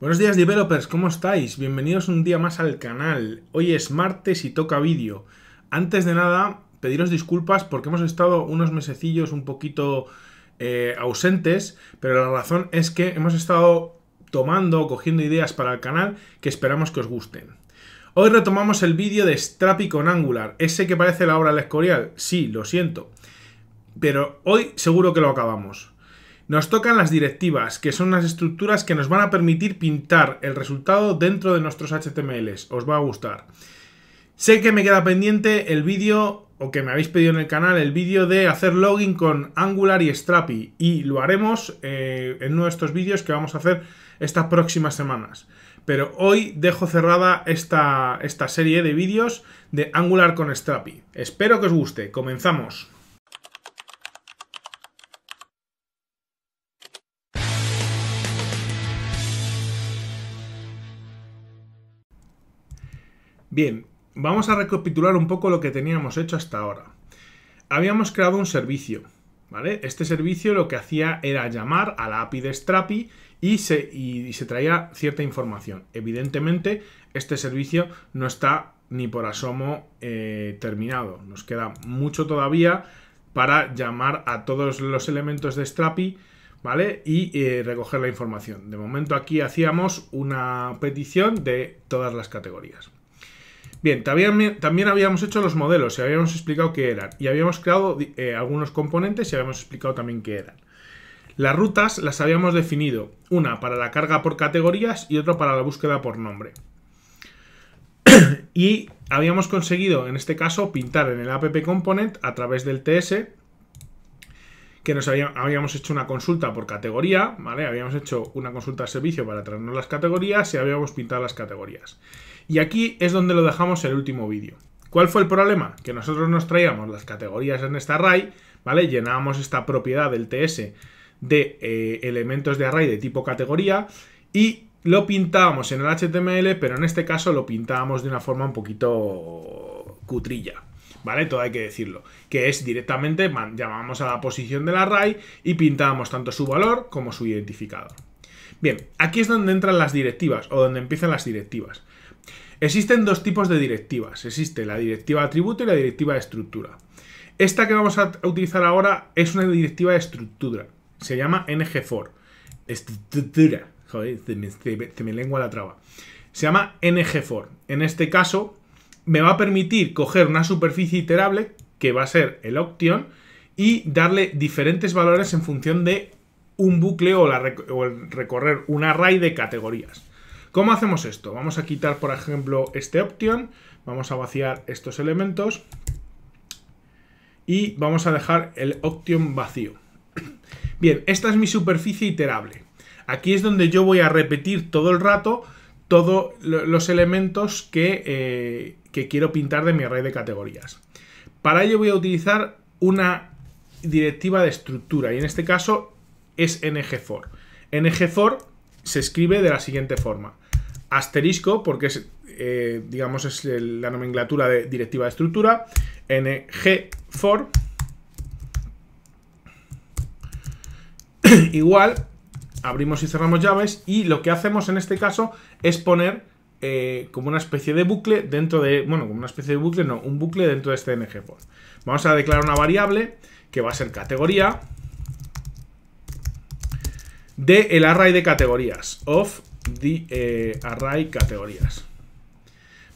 Buenos días developers, ¿cómo estáis? Bienvenidos un día más al canal. Hoy es martes y toca vídeo. Antes de nada, pediros disculpas porque hemos estado unos mesecillos un poquito eh, ausentes, pero la razón es que hemos estado tomando, cogiendo ideas para el canal que esperamos que os gusten. Hoy retomamos el vídeo de Strapi con Angular, ese que parece la obra escorial. Sí, lo siento. Pero hoy seguro que lo acabamos. Nos tocan las directivas, que son las estructuras que nos van a permitir pintar el resultado dentro de nuestros HTMLs. Os va a gustar. Sé que me queda pendiente el vídeo, o que me habéis pedido en el canal, el vídeo de hacer login con Angular y Strapi. Y lo haremos eh, en uno de estos vídeos que vamos a hacer estas próximas semanas. Pero hoy dejo cerrada esta, esta serie de vídeos de Angular con Strapi. Espero que os guste. Comenzamos. Bien, vamos a recapitular un poco lo que teníamos hecho hasta ahora. Habíamos creado un servicio, ¿vale? Este servicio lo que hacía era llamar a la API de Strapi y se, traía cierta información. Evidentemente, este servicio no está ni por asomo eh, terminado. Nos queda mucho todavía para llamar a todos los elementos de Strapi, ¿vale? Y eh, recoger la información. De momento aquí hacíamos una petición de todas las categorías. Bien, también, habíamos hecho los modelos y habíamos explicado qué eran. Y habíamos creado eh, algunos componentes y habíamos explicado también qué eran. Las rutas las habíamos definido, una para la carga por categorías y otra para la búsqueda por nombre. y habíamos conseguido, en este caso, pintar en el app component a través del TS, que nos habíamos hecho una consulta por categoría, ¿vale? Habíamos hecho una consulta de servicio para traernos las categorías y habíamos pintado las categorías. Y aquí es donde lo dejamos el último vídeo. ¿Cuál fue el problema? Que nosotros nos traíamos las categorías en este array, ¿vale? Llenábamos esta propiedad del TS de eh, elementos de array de tipo categoría y lo pintábamos en el HTML, pero en este caso lo pintábamos de una forma un poquito cutrilla, ¿vale? Todo hay que decirlo. Que es directamente, llamábamos a la posición del array y pintábamos tanto su valor como su identificador. Bien, aquí es donde entran las directivas o donde empiezan las directivas. Existen dos tipos de directivas. Existe la directiva de atributo y la directiva de estructura. Esta que vamos a utilizar ahora es una directiva de estructura. Se llama ng4. Joder, se lengua la traba. Se llama ng En este caso, me va a permitir coger una superficie iterable, que va a ser el option, y darle diferentes valores en función de un bucle o, o el recorrer un array de categorías. ¿Cómo hacemos esto? Vamos a quitar, por ejemplo, este option, vamos a vaciar estos elementos y vamos a dejar el option vacío. Bien, esta es mi superficie iterable. Aquí es donde yo voy a repetir todo el rato todos los elementos eh, que, quiero pintar de mi array de categorías. Para ello voy a utilizar una directiva de estructura y en este caso es ng4. ng se escribe de la siguiente forma. Asterisco, porque es, eh, digamos, es la nomenclatura de directiva de estructura. NG for igual, abrimos y cerramos llaves y lo que hacemos en este caso es poner eh, como una especie de bucle dentro de, bueno, como una especie de bucle, no, un bucle dentro de este ng for. Vamos a declarar una variable que va a ser categoría, del el array de categorías. Of the eh, array categorías.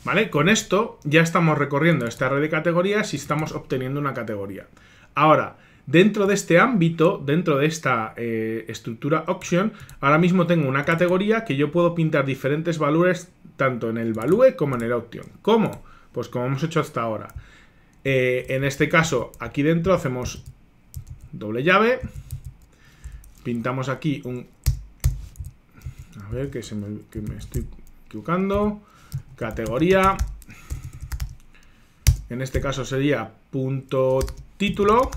¿Vale? Con esto ya estamos recorriendo este array de categorías y estamos obteniendo una categoría. Ahora, dentro de este ámbito, dentro de esta eh, estructura option, ahora mismo tengo una categoría que yo puedo pintar diferentes valores tanto en el value como en el option. ¿Cómo? Pues como hemos hecho hasta ahora. Eh, en este caso, aquí dentro hacemos doble llave, pintamos aquí un... A ver, que, me, estoy equivocando. Categoría. En este caso sería punto título.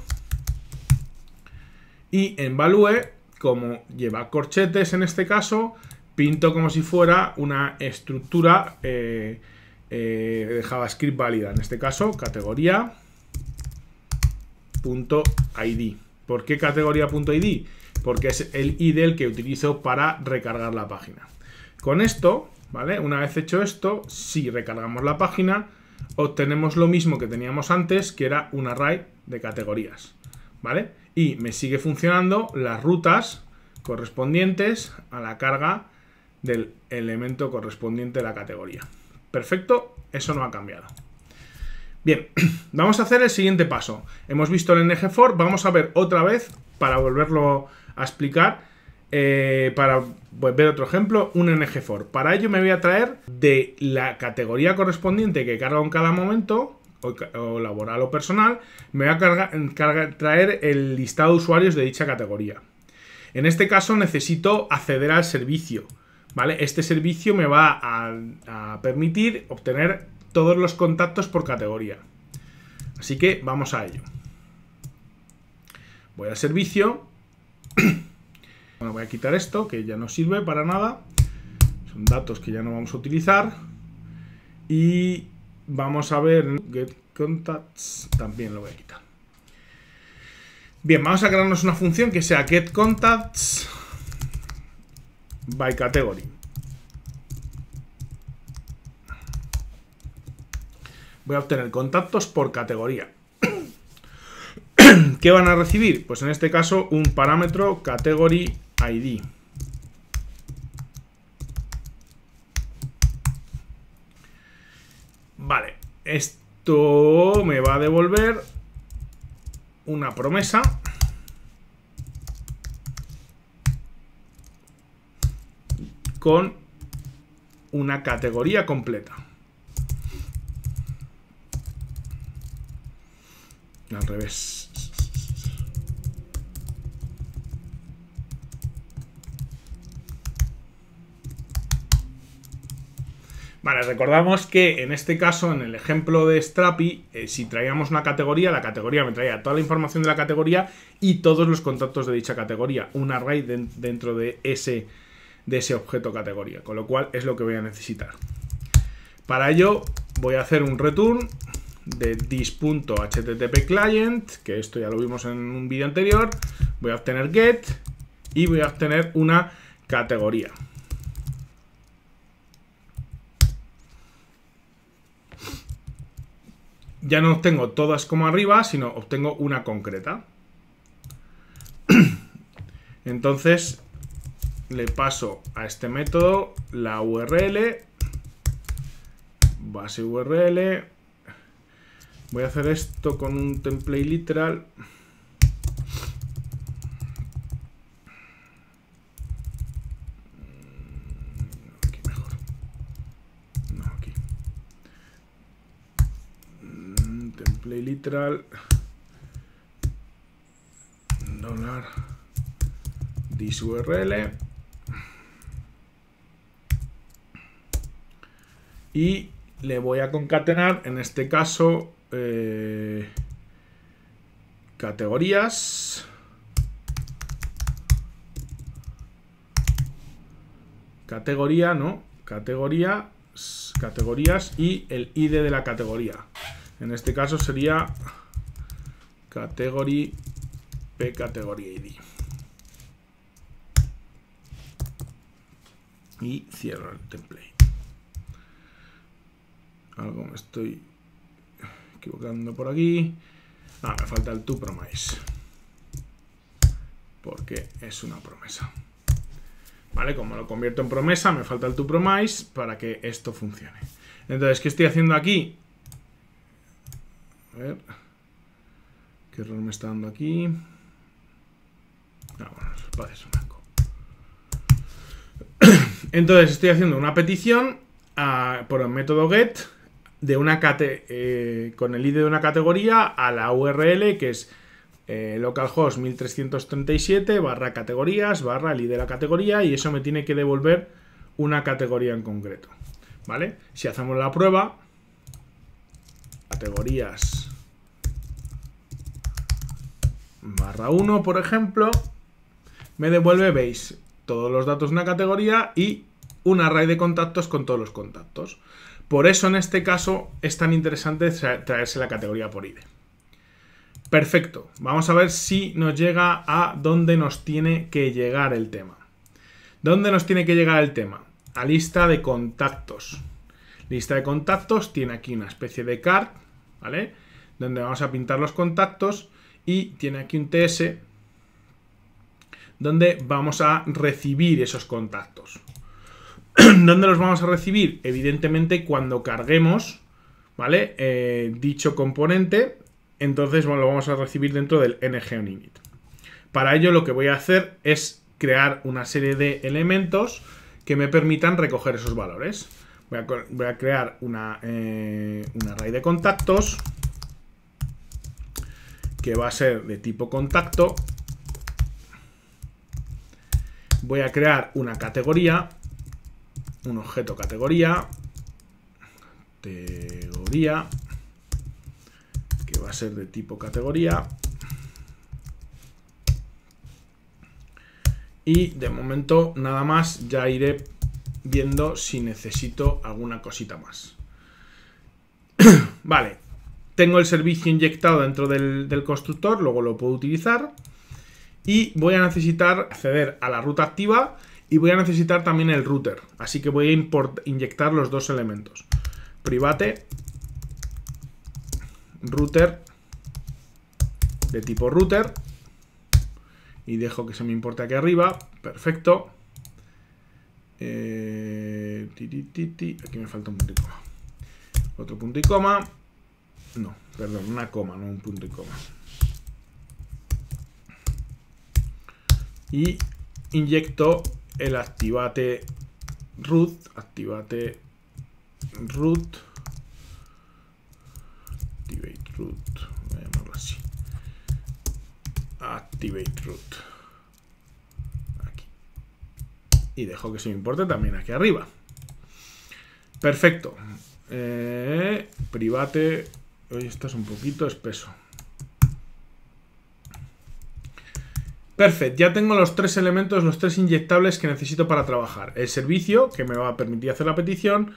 Y en value, como lleva corchetes en este caso, pinto como si fuera una estructura eh, eh, de JavaScript válida. En este caso, categoría.id. ¿Por qué categoría.id? porque es el idel que utilizo para recargar la página. Con esto, ¿vale? Una vez hecho esto, si recargamos la página, obtenemos lo mismo que teníamos antes, que era un array de categorías, ¿vale? Y me sigue funcionando las rutas correspondientes a la carga del elemento correspondiente a la categoría. Perfecto, eso no ha cambiado. Bien, vamos a hacer el siguiente paso. Hemos visto el ng for vamos a ver otra vez para volverlo a explicar eh, para pues, ver otro ejemplo, un ng for Para ello me voy a traer de la categoría correspondiente que cargo en cada momento, o, laboral o personal, me voy a cargar, traer el listado de usuarios de dicha categoría. En este caso necesito acceder al servicio, ¿vale? Este servicio me va a permitir obtener todos los contactos por categoría. Así que vamos a ello. Voy al servicio voy a quitar esto, que ya no sirve para nada. Son datos que ya no vamos a utilizar. Y vamos a ver get contacts también lo voy a quitar. Bien, vamos a crearnos una función que sea get contacts by category. Voy a obtener contactos por categoría. ¿Qué van a recibir? Pues en este caso un parámetro category ID. Vale, esto me va a devolver una promesa. Con una categoría completa. Al revés. Vale, recordamos que en este caso, en el ejemplo de Strapi, eh, si traíamos una categoría, la categoría me traía toda la información de la categoría y todos los contactos de dicha categoría, un array dentro de ese, de ese objeto categoría, con lo cual es lo que voy a necesitar. Para ello voy a hacer un return de http client, que esto ya lo vimos en un vídeo anterior, voy a obtener get y voy a obtener una categoría. ya no obtengo todas como arriba, sino obtengo una concreta. Entonces, le paso a este método la URL, base URL. Voy a hacer esto con un template literal. donar dólar disurl y le voy a concatenar en este caso eh, categorías categoría no categoría categorías y el id de la categoría en este caso sería category p category id. Y cierro el template. Algo me estoy equivocando por aquí. Ah, me falta el toPromise Porque es una promesa. ¿Vale? Como lo convierto en promesa, me falta el toPromise para que esto funcione. Entonces, ¿qué estoy haciendo aquí? A ver. ¿Qué error me está dando aquí? Ah, Entonces estoy haciendo una petición por el método get de una eh, con el ID de una categoría a la URL que es eh, localhost 1337 barra categorías barra el ID de la categoría y eso me tiene que devolver una categoría en concreto. ¿Vale? Si hacemos la prueba, categorías barra 1, por ejemplo, me devuelve, veis, todos los datos de una categoría y un array de contactos con todos los contactos. Por eso en este caso es tan interesante traerse la categoría por ID. Perfecto, vamos a ver si nos llega a dónde nos tiene que llegar el tema. ¿Dónde nos tiene que llegar el tema? A lista de contactos. Lista de contactos tiene aquí una especie de card, ¿vale? Donde vamos a pintar los contactos y tiene aquí un TS donde vamos a recibir esos contactos. ¿Dónde los vamos a recibir? Evidentemente cuando carguemos, ¿vale? Eh, dicho componente, entonces lo vamos a recibir dentro del ngOnInit. Para ello lo que voy a hacer es crear una serie de elementos que me permitan recoger esos valores. Voy a, crear una, eh, array de contactos que va a ser de tipo contacto. Voy a crear una categoría, un objeto categoría, categoría, que va a ser de tipo categoría. Y de momento nada más, ya iré viendo si necesito alguna cosita más. vale, tengo el servicio inyectado dentro del, constructor, luego lo puedo utilizar. Y voy a necesitar acceder a la ruta activa y voy a necesitar también el router. Así que voy a inyectar los dos elementos. Private router de tipo router y dejo que se me importe aquí arriba, perfecto eh, aquí me falta un punto y coma otro punto y coma no, perdón, una coma, no un punto y coma. Y inyecto el activate root, activate root, activate root, voy así, activate root, aquí, y dejo que se me importe también aquí arriba. Perfecto, eh, private Hoy esto es un poquito espeso. Perfecto, ya tengo los tres elementos, los tres inyectables que necesito para trabajar. El servicio, que me va a permitir hacer la petición,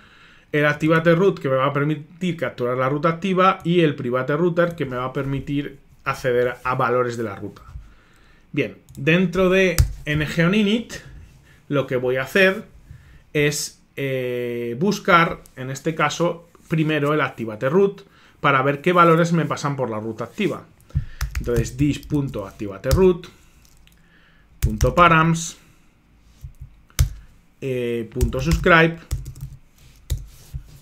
el Activate Root, que me va a permitir capturar la ruta activa, y el Private Router, que me va a permitir acceder a valores de la ruta. Bien, dentro de ngOnInit, lo que voy a hacer es eh, buscar, en este caso, primero el Activate Root, para ver qué valores me pasan por la ruta activa. Entonces, dis params, eh, subscribe,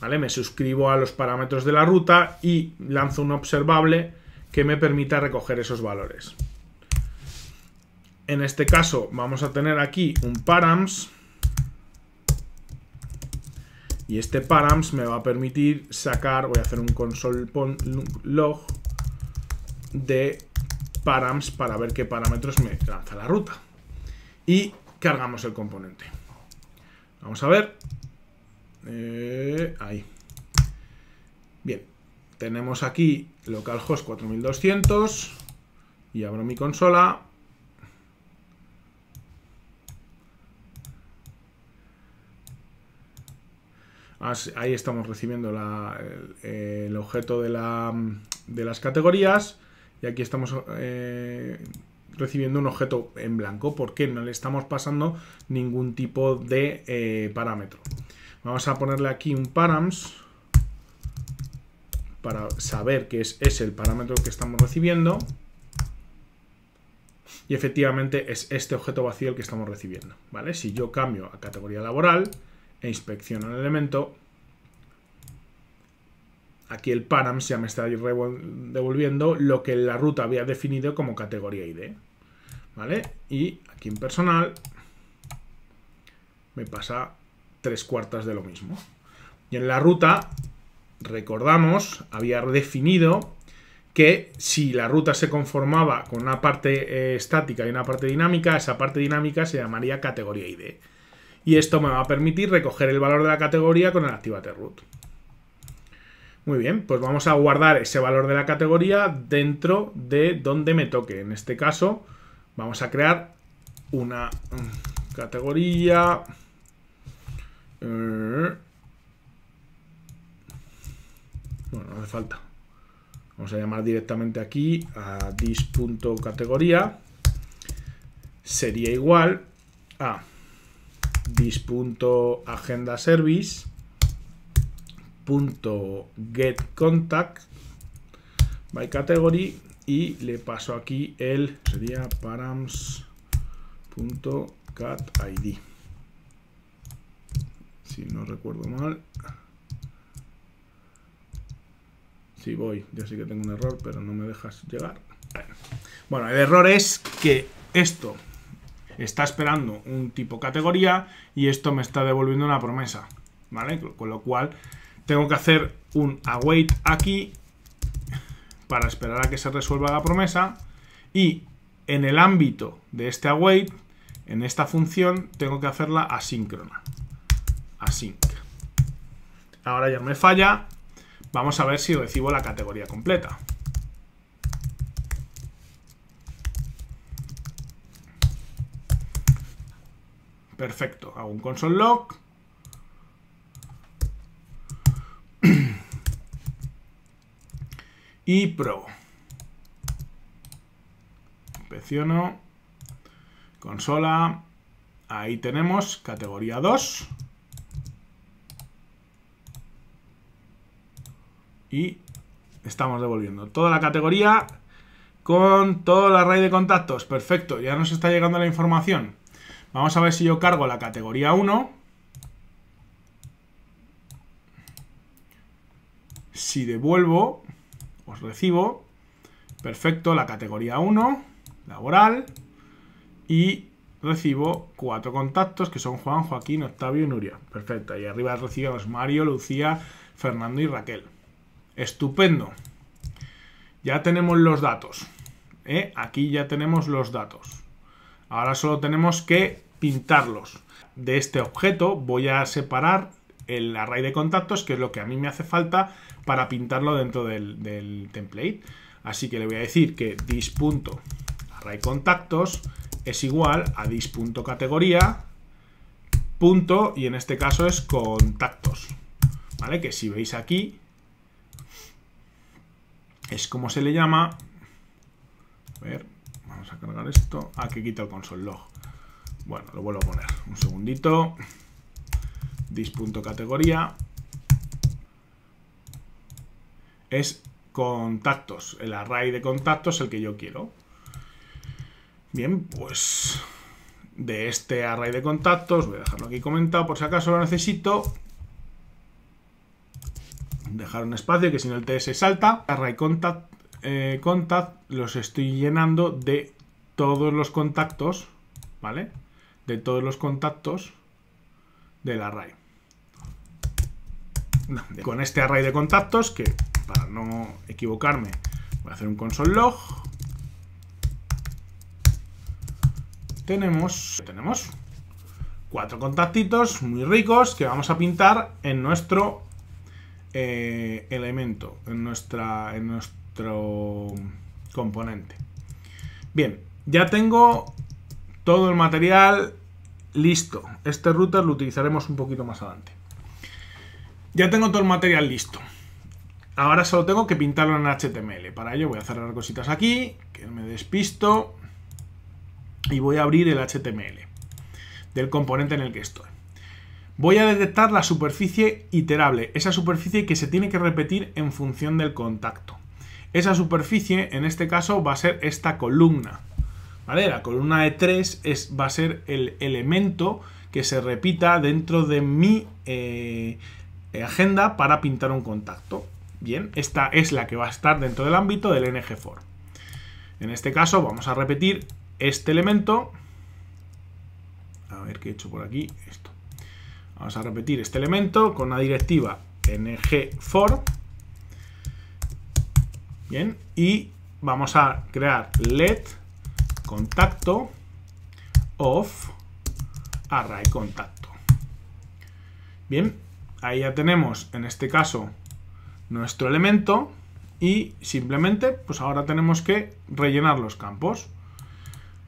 ¿vale? Me suscribo a los parámetros de la ruta y lanzo un observable que me permita recoger esos valores. En este caso vamos a tener aquí un params y este params me va a permitir sacar, voy a hacer un console de params para ver qué parámetros me lanza la ruta. Y cargamos el componente. Vamos a ver. Eh, ahí. Bien. Tenemos aquí localhost 4200. Y abro mi consola. Ahí estamos recibiendo el, objeto de, las categorías y aquí estamos eh, recibiendo un objeto en blanco porque no le estamos pasando ningún tipo de eh, parámetro. Vamos a ponerle aquí un params para saber que es, el parámetro que estamos recibiendo y efectivamente es este objeto vacío el que estamos recibiendo. ¿vale? Si yo cambio a categoría laboral, e inspecciono el elemento. Aquí el param ya me está devolviendo lo que la ruta había definido como categoría ID. ¿Vale? Y aquí en personal me pasa tres cuartas de lo mismo. Y en la ruta, recordamos, había definido que si la ruta se conformaba con una parte eh, estática y una parte dinámica, esa parte dinámica se llamaría categoría ID y esto me va a permitir recoger el valor de la categoría con el Activate Root. Muy bien, pues vamos a guardar ese valor de la categoría dentro de donde me toque. En este caso, vamos a crear una mm, categoría... Eh, bueno, no hace falta. Vamos a llamar directamente aquí a this.categoría Sería igual a Dis.agendaservice.getcontact by category y le paso aquí el sería params.catid si no recuerdo mal si voy ya sé que tengo un error pero no me dejas llegar bueno el error es que esto está esperando un tipo categoría y esto me está devolviendo una promesa, Con lo cual tengo que hacer un await aquí para esperar a que se resuelva la promesa y en el ámbito de este await, en esta función, tengo que hacerla asíncrona, async. Ahora ya me falla, vamos a ver si recibo la categoría completa. Perfecto. Hago un console log. y pro. Inspecciono. Consola. Ahí tenemos categoría 2. Y estamos devolviendo toda la categoría con todo el array de contactos. Perfecto, ya nos está llegando la información. Vamos a ver si yo cargo la categoría 1. Si devuelvo, os recibo. Perfecto, la categoría 1, laboral. Y recibo cuatro contactos que son Juan, Joaquín, Octavio y Nuria. Perfecto, y arriba recibimos Mario, Lucía, Fernando y Raquel. Estupendo. Ya tenemos los datos. ¿eh? Aquí ya tenemos los datos. Ahora solo tenemos que pintarlos. De este objeto voy a separar el array de contactos, que es lo que a mí me hace falta para pintarlo dentro del, template. Así que le voy a decir que contactos es igual a dis.categoría punto, y en este caso es contactos, ¿vale? Que si veis aquí, es como se le llama, a ver, a cargar esto. Aquí ah, quita el console log. Bueno, lo vuelvo a poner. Un segundito. Dis.categoría. Es contactos. El array de contactos el que yo quiero. Bien, pues de este array de contactos, voy a dejarlo aquí comentado por si acaso lo necesito. Dejar un espacio que si no el TS salta. Array contact, eh, contact los estoy llenando de todos los contactos, ¿vale? De todos los contactos del array. Con este array de contactos, que para no equivocarme, voy a hacer un console log. Tenemos, tenemos cuatro contactitos muy ricos que vamos a pintar en nuestro eh, elemento, en, nuestra, en nuestro componente. Bien, ya tengo todo el material listo. Este router lo utilizaremos un poquito más adelante. Ya tengo todo el material listo. Ahora solo tengo que pintarlo en HTML. Para ello voy a cerrar cositas aquí, que me despisto. Y voy a abrir el HTML del componente en el que estoy. Voy a detectar la superficie iterable, esa superficie que se tiene que repetir en función del contacto. Esa superficie, en este caso, va a ser esta columna. La columna e 3 es, va a ser el elemento que se repita dentro de mi eh, eh, agenda para pintar un contacto. Bien, esta es la que va a estar dentro del ámbito del ng En este caso vamos a repetir este elemento. A ver qué he hecho por aquí. Esto. Vamos a repetir este elemento con la directiva ng Bien, y vamos a crear let contacto of array contacto. Bien, ahí ya tenemos en este caso nuestro elemento y simplemente pues ahora tenemos que rellenar los campos.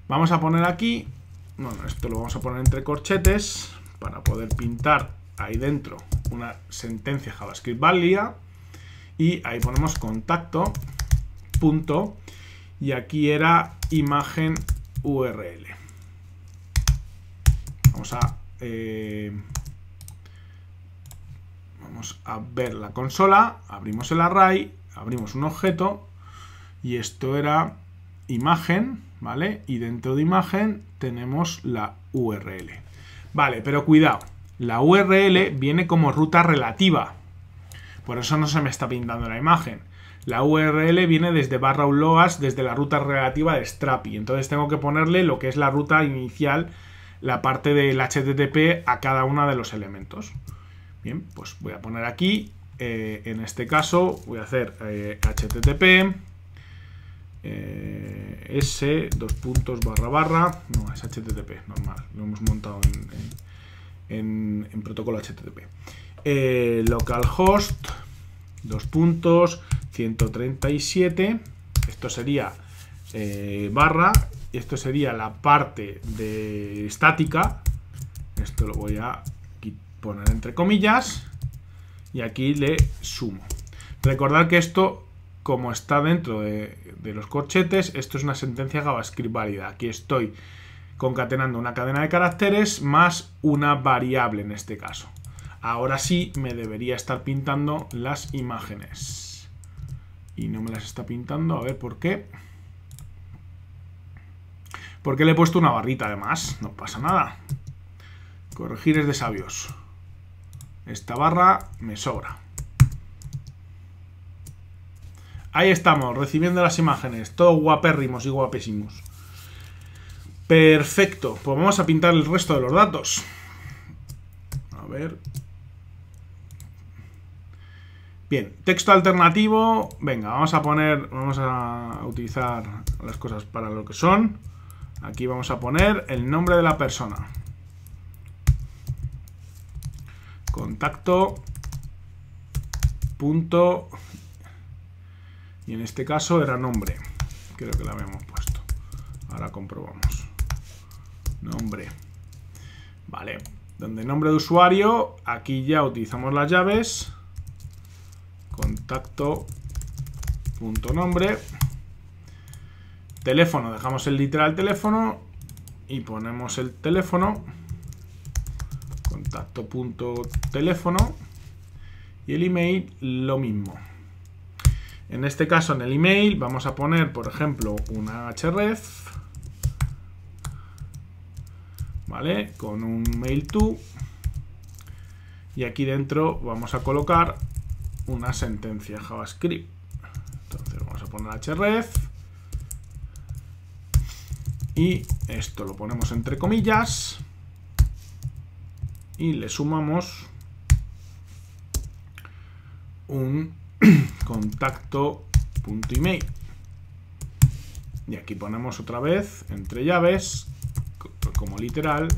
Vamos a poner aquí, bueno, esto lo vamos a poner entre corchetes para poder pintar ahí dentro una sentencia JavaScript válida y ahí ponemos contacto punto y aquí era imagen URL. Eh, vamos a, ver la consola, abrimos el array, abrimos un objeto y esto era imagen, ¿vale? Y dentro de imagen tenemos la URL. Vale, pero cuidado, la URL viene como ruta relativa, por eso no se me está pintando la imagen. La URL viene desde barra loas, desde la ruta relativa de Strapi. Entonces tengo que ponerle lo que es la ruta inicial, la parte del HTTP a cada uno de los elementos. Bien, pues voy a poner aquí, eh, en este caso voy a hacer HTTP eh, eh, S, dos puntos, barra, barra, no, es HTTP, normal, lo hemos montado en, en protocolo HTTP. localhost, dos puntos, 137, esto sería eh, barra, esto sería la parte de estática, esto lo voy a poner entre comillas, y aquí le sumo. Recordad que esto, como está dentro de, de los corchetes, esto es una sentencia JavaScript válida. Aquí estoy concatenando una cadena de caracteres más una variable en este caso. Ahora sí me debería estar pintando las imágenes y no me las está pintando. A ver por qué. Porque le he puesto una barrita además. No pasa nada. Corregir es de sabios. Esta barra me sobra. Ahí estamos, recibiendo las imágenes. Todo guapérrimos y guapísimos. Perfecto. Pues vamos a pintar el resto de los datos. A ver, Bien, texto alternativo. Venga, vamos a poner, vamos a utilizar las cosas para lo que son. Aquí vamos a poner el nombre de la persona. Contacto. Punto. Y en este caso era nombre. Creo que la habíamos puesto. Ahora comprobamos. Nombre. Vale. Donde nombre de usuario, aquí ya utilizamos las llaves contacto punto nombre teléfono dejamos el literal teléfono y ponemos el teléfono contacto punto teléfono y el email lo mismo en este caso en el email vamos a poner por ejemplo una href vale con un mail to y aquí dentro vamos a colocar una sentencia JavaScript. Entonces vamos a poner href y esto lo ponemos entre comillas y le sumamos un contacto.email y aquí ponemos otra vez entre llaves como literal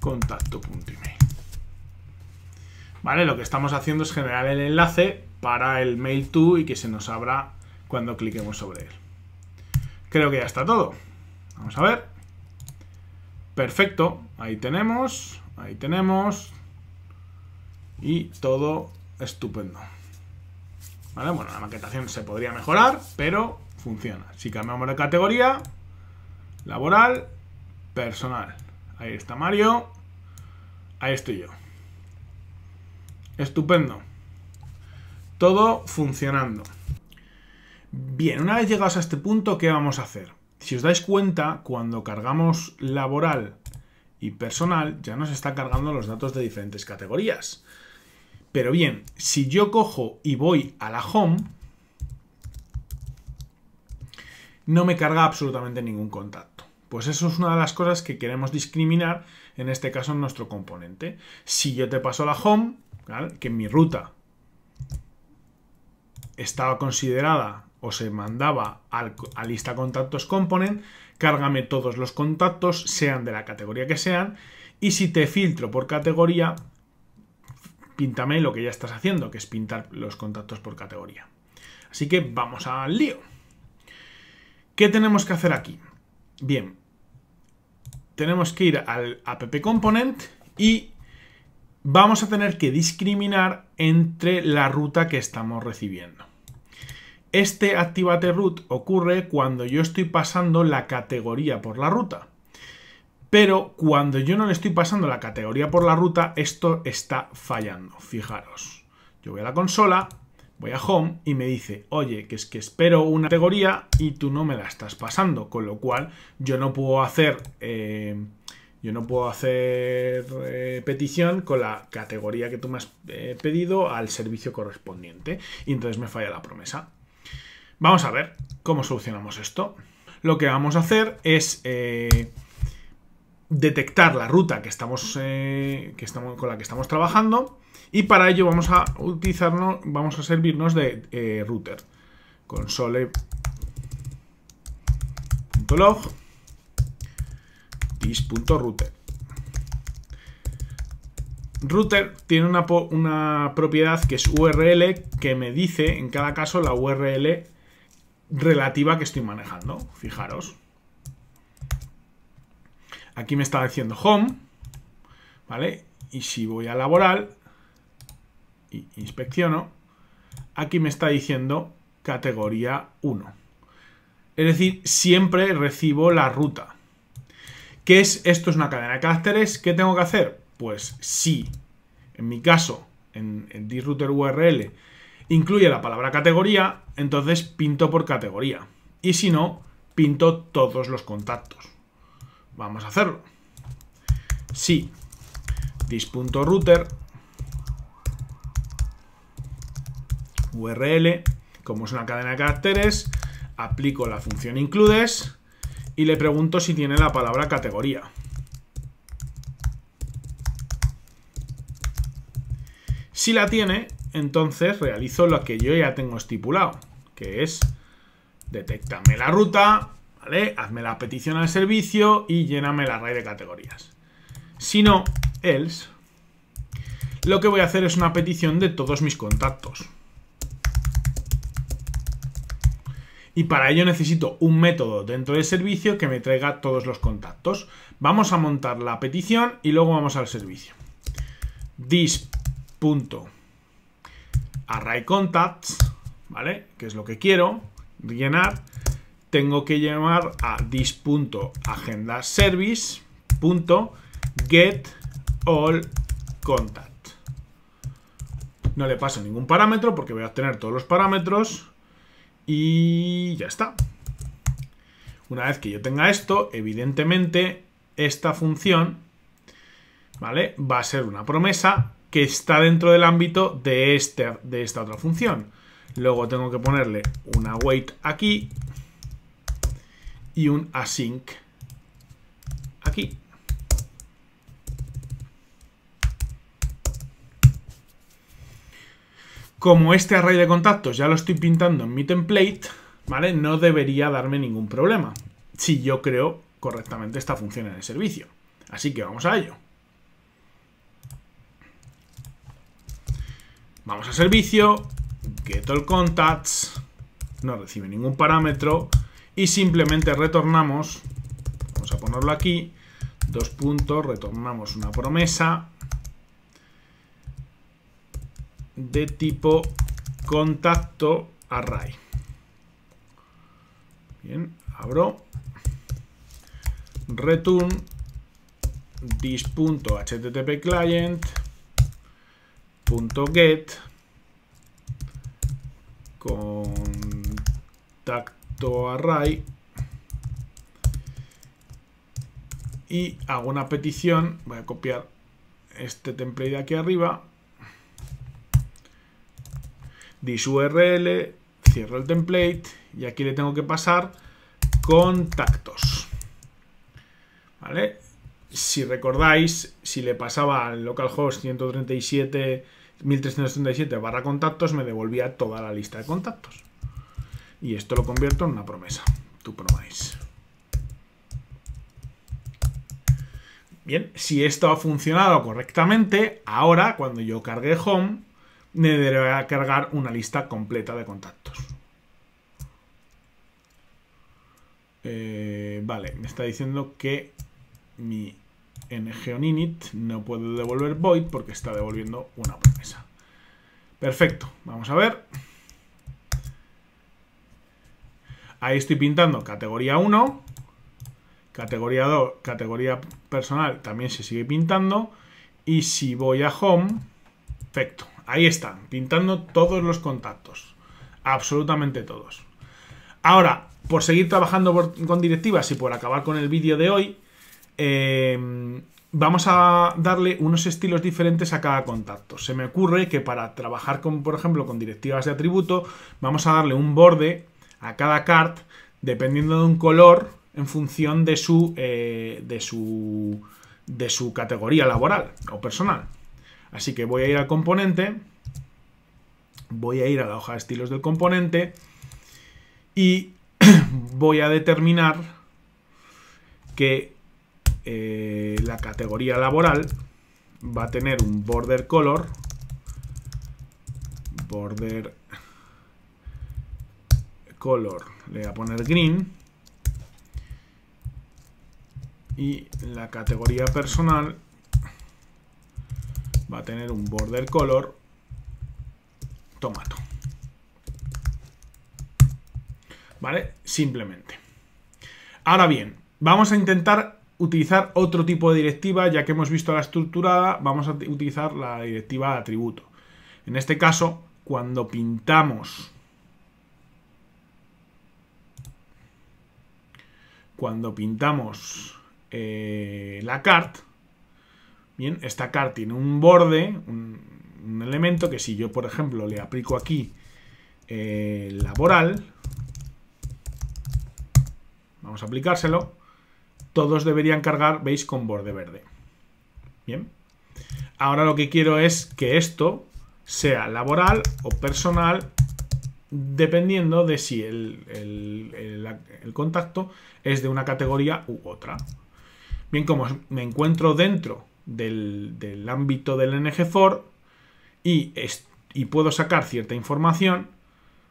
contacto.email vale lo que estamos haciendo es generar el enlace para el mail to y que se nos abra cuando cliquemos sobre él. Creo que ya está todo. Vamos a ver. Perfecto. Ahí tenemos. Ahí tenemos. Y todo estupendo. ¿Vale? Bueno, la maquetación se podría mejorar, pero funciona. Si cambiamos de categoría, laboral, personal. Ahí está Mario. Ahí estoy yo. Estupendo todo funcionando. Bien, una vez llegados a este punto, ¿qué vamos a hacer? Si os dais cuenta, cuando cargamos laboral y personal, ya nos está cargando los datos de diferentes categorías. Pero bien, si yo cojo y voy a la home, no me carga absolutamente ningún contacto. Pues eso es una de las cosas que queremos discriminar, en este caso en nuestro componente. Si yo te paso a la home, que en mi ruta estaba considerada o se mandaba al, a lista contactos component, cárgame todos los contactos, sean de la categoría que sean, y si te filtro por categoría, píntame lo que ya estás haciendo, que es pintar los contactos por categoría. Así que vamos al lío. ¿Qué tenemos que hacer aquí? Bien, tenemos que ir al app component y vamos a tener que discriminar entre la ruta que estamos recibiendo. Este activate root ocurre cuando yo estoy pasando la categoría por la ruta. Pero cuando yo no le estoy pasando la categoría por la ruta, esto está fallando. Fijaros, yo voy a la consola, voy a Home y me dice, oye, que es que espero una categoría y tú no me la estás pasando. Con lo cual, yo no puedo hacer... Eh, yo no puedo hacer eh, petición con la categoría que tú me has eh, pedido al servicio correspondiente y entonces me falla la promesa. Vamos a ver cómo solucionamos esto. Lo que vamos a hacer es eh, detectar la ruta que estamos, eh, que estamos, con la que estamos trabajando y para ello vamos a utilizarnos, vamos a servirnos de eh, router. console.log this.router router tiene una, una, propiedad que es URL que me dice en cada caso la URL relativa que estoy manejando. Fijaros. Aquí me está diciendo home, ¿vale? Y si voy a laboral y inspecciono, aquí me está diciendo categoría 1. Es decir, siempre recibo la ruta. ¿Qué es? Esto es una cadena de caracteres. ¿Qué tengo que hacer? Pues si, en mi caso, en, en disrouter URL, incluye la palabra categoría, entonces pinto por categoría. Y si no, pinto todos los contactos. Vamos a hacerlo. Si dis.router URL, como es una cadena de caracteres, aplico la función includes y le pregunto si tiene la palabra categoría. Si la tiene, entonces realizo lo que yo ya tengo estipulado, que es detectame la ruta, Hazme la petición al servicio y lléname la red de categorías. Si no, else, lo que voy a hacer es una petición de todos mis contactos. Y para ello necesito un método dentro del servicio que me traiga todos los contactos. Vamos a montar la petición y luego vamos al servicio. This array ¿vale? Que es lo que quiero llenar. Tengo que llamar a this.agendaservice.getAllContact. all No le paso ningún parámetro porque voy a obtener todos los parámetros y ya está. Una vez que yo tenga esto, evidentemente esta función ¿vale? va a ser una promesa que está dentro del ámbito este, de, esta otra función. Luego tengo que ponerle una wait aquí y un async aquí. Como este array de contactos ya lo estoy pintando en mi template, ¿vale? No debería darme ningún problema si yo creo correctamente esta función en el servicio. Así que vamos a ello. Vamos a servicio, get all contacts, no recibe ningún parámetro y simplemente retornamos, vamos a ponerlo aquí, dos puntos, retornamos una promesa de tipo contacto array. Bien, abro return this.http client get contacto array y hago una petición, voy a copiar este template de aquí arriba, disurl, cierro el template y aquí le tengo que pasar contactos. ¿Vale? Si recordáis, si le pasaba al localhost 137 1337 barra contactos me devolvía toda la lista de contactos. Y esto lo convierto en una promesa. Tu promise. Bien, si esto ha funcionado correctamente, ahora cuando yo cargue home, me deberá cargar una lista completa de contactos. Eh, vale, me está diciendo que mi en geoninit no puedo devolver void porque está devolviendo una promesa. Perfecto, vamos a ver. Ahí estoy pintando categoría 1, categoría 2, categoría personal también se sigue pintando. Y si voy a home, perfecto, ahí están, pintando todos los contactos, absolutamente todos. Ahora, por seguir trabajando con directivas y por acabar con el vídeo de hoy, Em, vamos a darle unos estilos diferentes a cada contacto. Se me ocurre que para trabajar por ejemplo, con directivas de atributo, vamos a darle un borde a cada card dependiendo de un color en función de su, eh, de su, de su categoría laboral o personal. Así que voy a ir al componente, voy a ir a la hoja de estilos del componente y voy a determinar que eh, la categoría laboral va a tener un border color, border color, le voy a poner green, y la categoría personal va a tener un border color tomato. ¿Vale? Simplemente. Ahora bien, vamos a intentar utilizar otro tipo de directiva, ya que hemos visto la estructurada, vamos a utilizar la directiva de atributo. En este caso, cuando pintamos... Cuando pintamos eh, la cart, bien, esta cart tiene un borde, un, elemento que si yo, por ejemplo, le aplico aquí eh, laboral, vamos a aplicárselo, todos deberían cargar, veis, con borde verde. Bien. Ahora lo que quiero es que esto sea laboral o personal, dependiendo de si el, contacto es de una categoría u otra. Bien, como me encuentro dentro del, ámbito del ng y, y puedo sacar cierta información,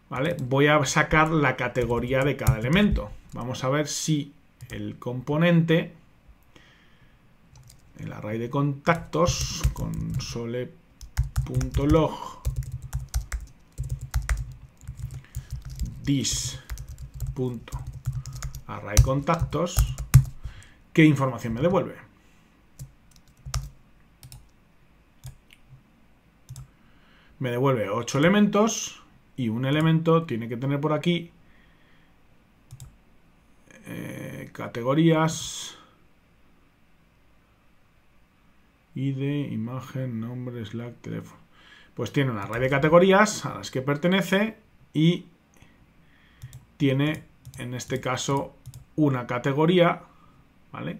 ¿vale? Voy a sacar la categoría de cada elemento. Vamos a ver si el componente, el array de contactos, console.log this array contactos, ¿qué información me devuelve? Me devuelve 8 elementos y un elemento tiene que tener por aquí eh, categorías ID, imagen, nombre, Slack, teléfono. Pues tiene una red de categorías a las que pertenece y tiene, en este caso, una categoría, ¿vale?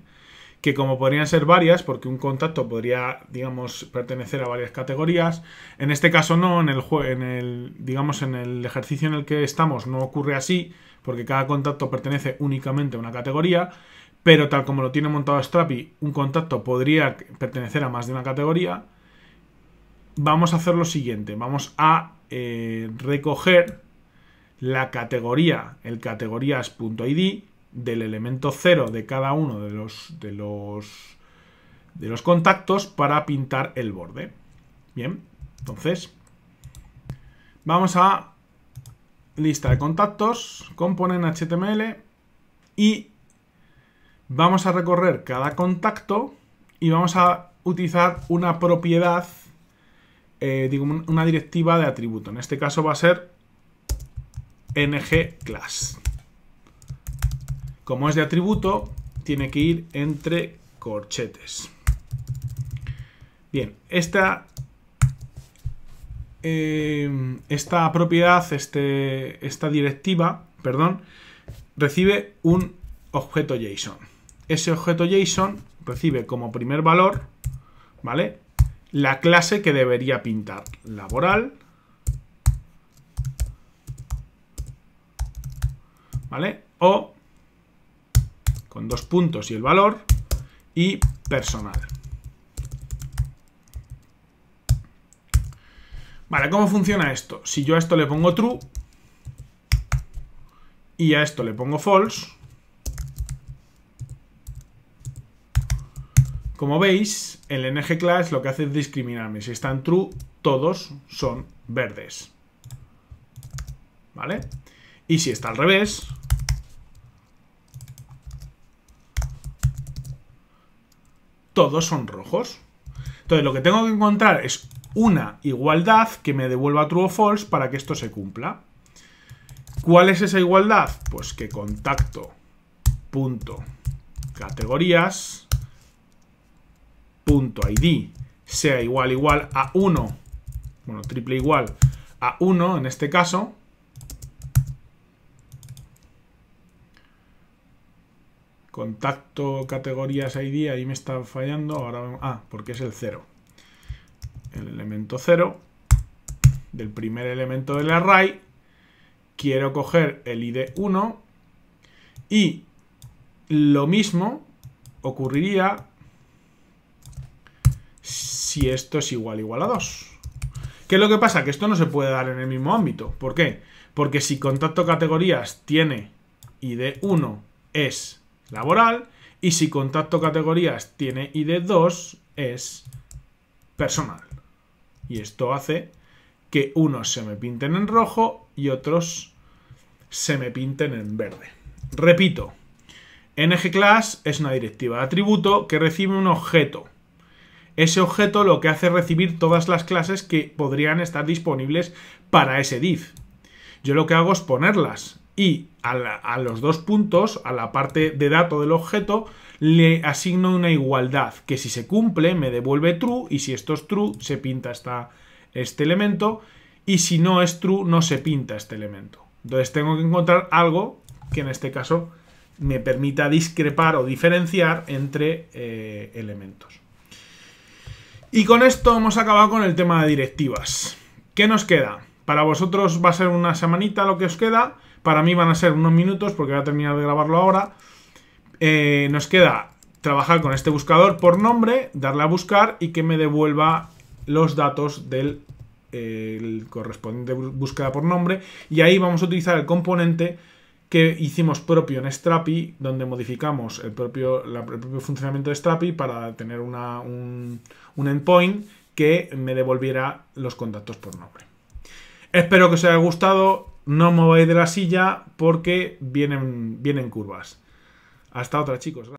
que como podrían ser varias, porque un contacto podría, digamos, pertenecer a varias categorías, en este caso no, en el, en el, digamos, en el ejercicio en el que estamos no ocurre así, porque cada contacto pertenece únicamente a una categoría, pero tal como lo tiene montado Strapi, un contacto podría pertenecer a más de una categoría. Vamos a hacer lo siguiente, vamos a eh, recoger la categoría, el categorías.id, del elemento cero de cada uno de los, de los, de los contactos para pintar el borde. Bien, entonces vamos a lista de contactos, componen HTML y vamos a recorrer cada contacto y vamos a utilizar una propiedad, eh, digo, una directiva de atributo. En este caso va a ser ng class. Como es de atributo, tiene que ir entre corchetes. Bien, esta, em, esta propiedad, este, esta directiva, perdón, recibe un objeto JSON. Ese objeto JSON recibe como primer valor, ¿vale? La clase que debería pintar, laboral, ¿vale? O dos puntos y el valor, y personal. Vale, ¿cómo funciona esto? Si yo a esto le pongo true y a esto le pongo false, como veis, el ng class lo que hace es discriminarme. Si están true, todos son verdes. ¿Vale? Y si está al revés, todos son rojos. Entonces lo que tengo que encontrar es una igualdad que me devuelva true o false para que esto se cumpla. ¿Cuál es esa igualdad? Pues que contacto punto categorías punto id sea igual igual a 1, bueno, triple igual a 1 en este caso, Contacto, categorías ID, ahí me está fallando. Ahora, ah, porque es el 0. El elemento 0 del primer elemento del array. Quiero coger el ID 1 y lo mismo ocurriría si esto es igual igual a 2. ¿Qué es lo que pasa? Que esto no se puede dar en el mismo ámbito. ¿Por qué? Porque si contacto categorías tiene ID 1 es laboral. Y si contacto categorías tiene ID 2, es personal. Y esto hace que unos se me pinten en rojo y otros se me pinten en verde. Repito, class es una directiva de atributo que recibe un objeto. Ese objeto lo que hace es recibir todas las clases que podrían estar disponibles para ese div. Yo lo que hago es ponerlas y a, los dos puntos, a la parte de dato del objeto, le asigno una igualdad que si se cumple me devuelve true y si esto es true se pinta esta, este elemento y si no es true no se pinta este elemento. Entonces tengo que encontrar algo que en este caso me permita discrepar o diferenciar entre eh, elementos. Y con esto hemos acabado con el tema de directivas. ¿Qué nos queda? Para vosotros va a ser una semanita lo que os queda. Para mí van a ser unos minutos porque voy a terminar de grabarlo ahora. Eh, nos queda trabajar con este buscador por nombre, darle a buscar y que me devuelva los datos del correspondiente búsqueda por nombre. Y ahí vamos a utilizar el componente que hicimos propio en Strapi, donde modificamos el propio, funcionamiento de Strapi para tener un, un endpoint que me devolviera los contactos por nombre. Espero que os haya gustado no mováis de la silla porque vienen, vienen curvas. Hasta otra, chicos.